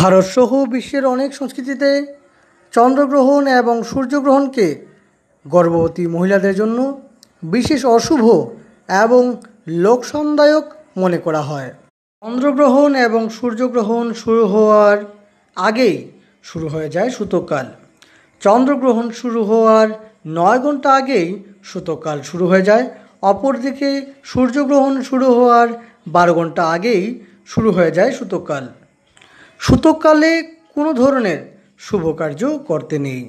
ভারতসহ বিশ্বের অনেক সংস্কৃতিতে চন্দ্রগ্রহণ এবং সূর্যগ্রহণকে গর্ভবতী মহিলাদের জন্য বিশেষ অশুভ এবং লোকসন্দায়ক মনে করা হয় চন্দ্রগ্রহণ এবং সূর্যগ্রহণ শুরু হওয়ার আগেই শুরু হয়ে যায় সুতকাল চন্দ্রগ্রহণ শুরু হওয়ার নয় ঘন্টা আগেই সুতকাল শুরু হয়ে যায় অপরদিকে সূর্যগ্রহণ শুরু হওয়ার বারো ঘন্টা আগেই শুরু হয়ে যায় সুতকাল সুতোকালে কোনো ধরনের শুভকার্য করতে নেই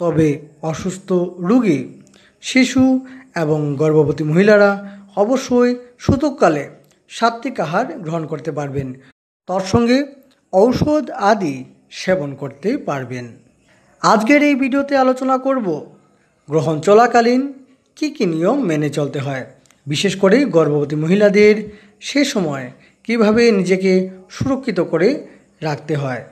তবে অসুস্থ রুগী শিশু এবং গর্ভবতী মহিলারা অবশ্যই সুতোকালে সাত্বিক আহার গ্রহণ করতে পারবেন তার সঙ্গে ঔষধ আদি সেবন করতে পারবেন আজকের এই ভিডিওতে আলোচনা করব গ্রহণ চলাকালীন কী কী নিয়ম মেনে চলতে হয় বিশেষ করে গর্ভবতী মহিলাদের সে সময় কিভাবে নিজেকে সুরক্ষিত করে রাখতে হয়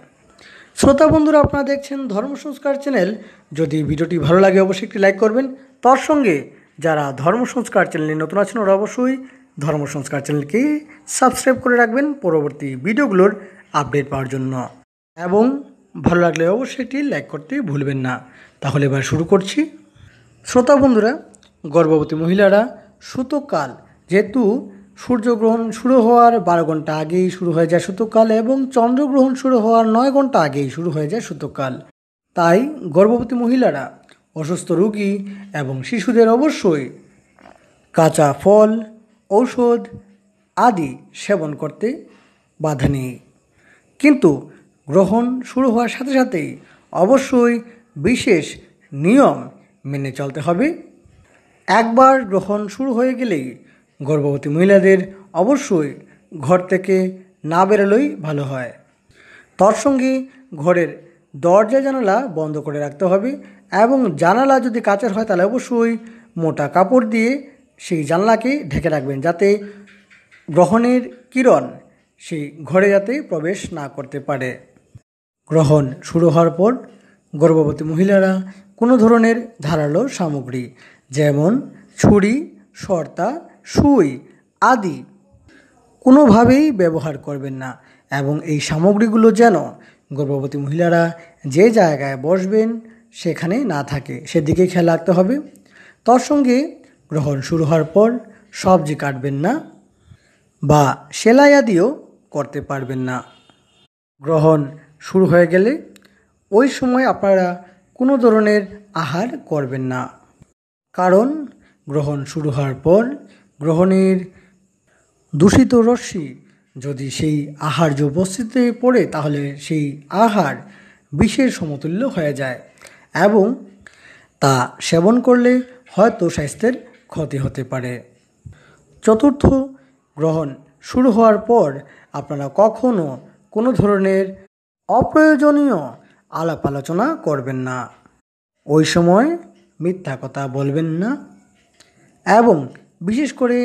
শ্রোতা বন্ধুরা আপনারা দেখছেন ধর্ম সংস্কার চ্যানেল যদি ভিডিওটি ভালো লাগে অবশ্যই একটি লাইক করবেন তার সঙ্গে যারা ধর্ম সংস্কার চ্যানেলে নতুন আছেন ওরা অবশ্যই ধর্ম সংস্কার চ্যানেলকে সাবস্ক্রাইব করে রাখবেন পরবর্তী ভিডিওগুলোর আপডেট পাওয়ার জন্য এবং ভালো লাগলে অবশ্যই একটি লাইক করতে ভুলবেন না তাহলে এবার শুরু করছি শ্রোতা বন্ধুরা গর্ভবতী মহিলারা সুতোকাল যেহেতু সূর্যগ্রহণ শুরু হওয়ার বারো ঘন্টা আগেই শুরু হয়ে যায় শতকাল এবং চন্দ্রগ্রহণ শুরু হওয়ার নয় ঘন্টা আগেই শুরু হয়ে যায় শতকাল তাই গর্ভবতী মহিলারা অসুস্থ রোগী এবং শিশুদের অবশ্যই কাঁচা ফল ঔষধ আদি সেবন করতে বাধা নেই কিন্তু গ্রহণ শুরু হওয়ার সাথে সাথেই অবশ্যই বিশেষ নিয়ম মেনে চলতে হবে একবার গ্রহণ শুরু হয়ে গেলেই গর্ভবতী মহিলাদের অবশ্যই ঘর থেকে না বেরোলেই ভালো হয় তার সঙ্গে ঘরের দরজা জানালা বন্ধ করে রাখতে হবে এবং জানালা যদি কাচের হয় তাহলে অবশ্যই মোটা কাপড় দিয়ে সেই জানলাকে ঢেকে রাখবেন যাতে গ্রহণের কিরণ সেই ঘরে যাতে প্রবেশ না করতে পারে গ্রহণ শুরু হওয়ার পর গর্ভবতী মহিলারা কোনো ধরনের ধারালো সামগ্রী যেমন ছুরি সর্তা সুই আদি কোনোভাবেই ব্যবহার করবেন না এবং এই সামগ্রীগুলো যেন গর্ভবতী মহিলারা যে জায়গায় বসবেন সেখানে না থাকে সেদিকে খেয়াল রাখতে হবে তার সঙ্গে গ্রহণ শুরু হওয়ার পর সবজি কাটবেন না বা সেলাই আদিও করতে পারবেন না গ্রহণ শুরু হয়ে গেলে ওই সময় আপনারা কোনো ধরনের আহার করবেন না কারণ গ্রহণ শুরু হওয়ার পর গ্রহণের দূষিত রশ্মি যদি সেই আহার্য বস্তুতে পড়ে তাহলে সেই আহার বিষের সমতুল্য হয়ে যায় এবং তা সেবন করলে হয়তো স্বাস্থ্যের ক্ষতি হতে পারে চতুর্থ গ্রহণ শুরু হওয়ার পর আপনারা কখনও কোনো ধরনের অপ্রয়োজনীয় আলাপ আলোচনা করবেন না ওই সময় মিথ্যা কথা বলবেন না এবং বিশেষ করে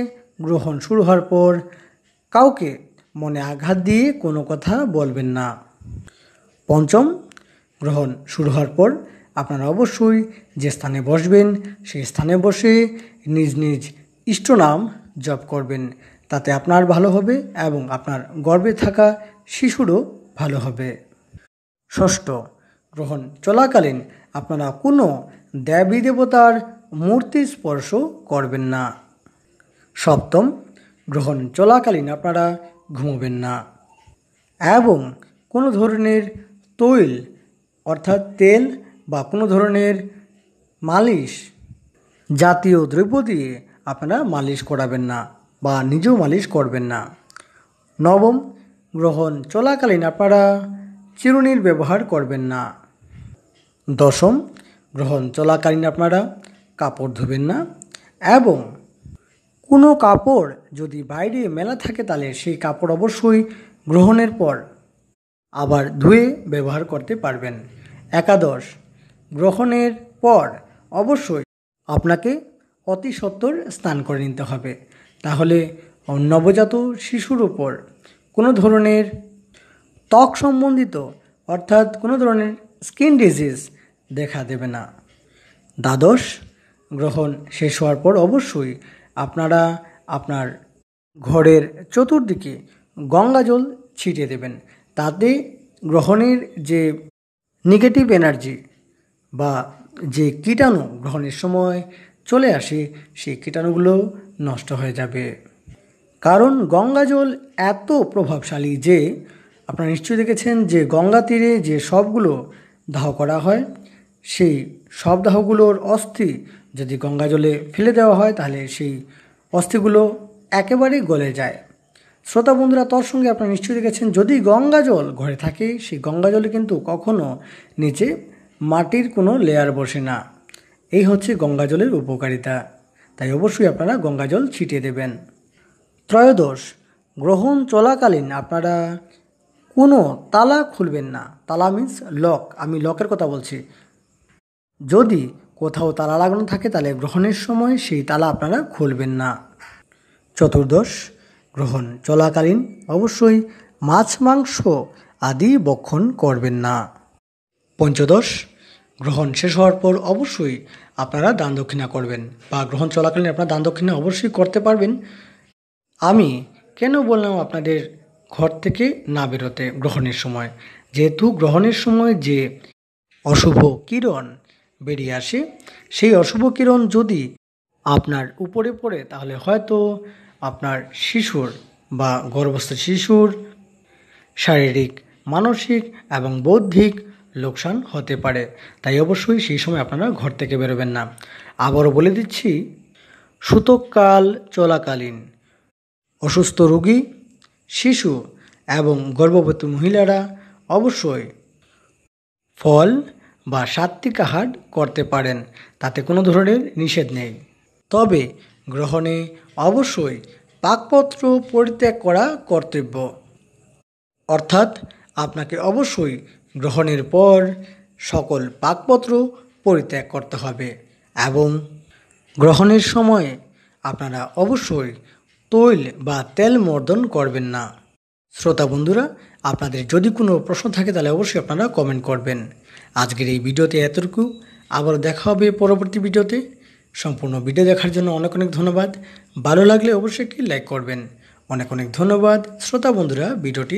গ্রহণ শুরু হওয়ার পর কাউকে মনে আঘাত দিয়ে কোনো কথা বলবেন না পঞ্চম গ্রহণ শুরু হওয়ার পর আপনারা অবশ্যই যে স্থানে বসবেন সেই স্থানে বসে নিজ নিজ ইষ্টনাম জপ করবেন তাতে আপনার ভালো হবে এবং আপনার গর্বে থাকা শিশুরও ভালো হবে ষষ্ঠ গ্রহণ চলাকালীন আপনারা কোনো দেবী দেবতার মূর্তি স্পর্শ করবেন না সপ্তম গ্রহণ চলাকালীন আপনারা ঘুমোবেন না এবং কোনো ধরনের তৈল অর্থাৎ তেল বা কোনো ধরনের মালিশ জাতীয় দ্রব্য দিয়ে আপনারা মালিশ করাবেন না বা নিজেও মালিশ করবেন না নবম গ্রহণ চলাকালীন আপনারা চিরুনির ব্যবহার করবেন না দশম গ্রহণ চলাকালীন আপনারা কাপড় ধোবেন না এবং কোনো কাপড় যদি বাইরে মেলা থাকে তাহলে সেই কাপড় অবশ্যই গ্রহণের পর আবার ধুয়ে ব্যবহার করতে পারবেন একাদশ গ্রহণের পর অবশ্যই আপনাকে অতি সত্বর স্নান করে নিতে হবে তাহলে নবজাত শিশুর উপর কোনো ধরনের ত্বক সম্বন্ধিত অর্থাৎ কোনো ধরনের স্কিন ডিজিজ দেখা দেবে না দ্বাদশ গ্রহণ শেষ হওয়ার পর অবশ্যই আপনারা আপনার ঘরের চতুর্দিকে গঙ্গা জল ছিটিয়ে দেবেন তাতে গ্রহণের যে নেগেটিভ এনার্জি বা যে কীটাণু গ্রহণের সময় চলে আসে সেই কীটাণুগুলো নষ্ট হয়ে যাবে কারণ গঙ্গা জল এত প্রভাবশালী যে আপনারা নিশ্চয়ই দেখেছেন যে গঙ্গা তীরে যে সবগুলো দাহ করা হয় সেই সব দাহগুলোর অস্থি যদি গঙ্গা জলে ফেলে দেওয়া হয় তাহলে সেই অস্থিগুলো একেবারেই গলে যায় শ্রোতা বন্ধুরা তোর সঙ্গে আপনারা নিশ্চয়ই দেখেছেন যদি গঙ্গা জল ঘরে থাকে সেই গঙ্গা জলে কিন্তু কখনো নিচে মাটির কোনো লেয়ার বসে না এই হচ্ছে গঙ্গা জলের উপকারিতা তাই অবশ্যই আপনারা গঙ্গা জল ছিটিয়ে দেবেন ত্রয়োদশ গ্রহণ চলাকালীন আপনারা কোনো তালা খুলবেন না তালা মিন্স লক আমি লকের কথা বলছি যদি কোথাও তালা লাগানো থাকে তাহলে গ্রহণের সময় সেই তালা আপনারা খুলবেন না চতুর্দশ গ্রহণ চলাকালীন অবশ্যই মাছ মাংস আদি বক্ষণ করবেন না পঞ্চদশ গ্রহণ শেষ হওয়ার পর অবশ্যই আপনারা দান দক্ষিণা করবেন বা গ্রহণ চলাকালীন আপনারা দান দক্ষিণা অবশ্যই করতে পারবেন আমি কেন বললাম আপনাদের ঘর থেকে না বেরোতে গ্রহণের সময় যেহেতু গ্রহণের সময় যে অশুভ কিরণ বেরিয়ে আসে সেই অশুভ কিরণ যদি আপনার উপরে পড়ে তাহলে হয়তো আপনার শিশুর বা গর্ভস্থ শিশুর শারীরিক মানসিক এবং বৌদ্ধিক লোকসান হতে পারে তাই অবশ্যই সেই সময় আপনারা ঘর থেকে বেরোবেন না আবারও বলে দিচ্ছি সূতককাল চলাকালীন অসুস্থ রোগী শিশু এবং গর্ভবতী মহিলারা অবশ্যই ফল বা সাত্বিক আহার করতে পারেন তাতে কোনো ধরনের নিষেধ নেই তবে গ্রহণে অবশ্যই পাকপত্র পরিত্যাগ করা কর্তব্য অর্থাৎ আপনাকে অবশ্যই গ্রহণের পর সকল পাকপত্র পরিত্যাগ করতে হবে এবং গ্রহণের সময়ে আপনারা অবশ্যই তৈল বা তেল মর্দন করবেন না শ্রোতা বন্ধুরা আপনাদের যদি কোনো প্রশ্ন থাকে তাহলে অবশ্যই আপনারা কমেন্ট করবেন আজকের এই ভিডিওতে এতটুকু আবার দেখা হবে পরবর্তী ভিডিওতে সম্পূর্ণ ভিডিও দেখার জন্য অনেক অনেক ধন্যবাদ ভালো লাগলে অবশ্যই একটি লাইক করবেন অনেক অনেক ধন্যবাদ শ্রোতা বন্ধুরা ভিডিওটি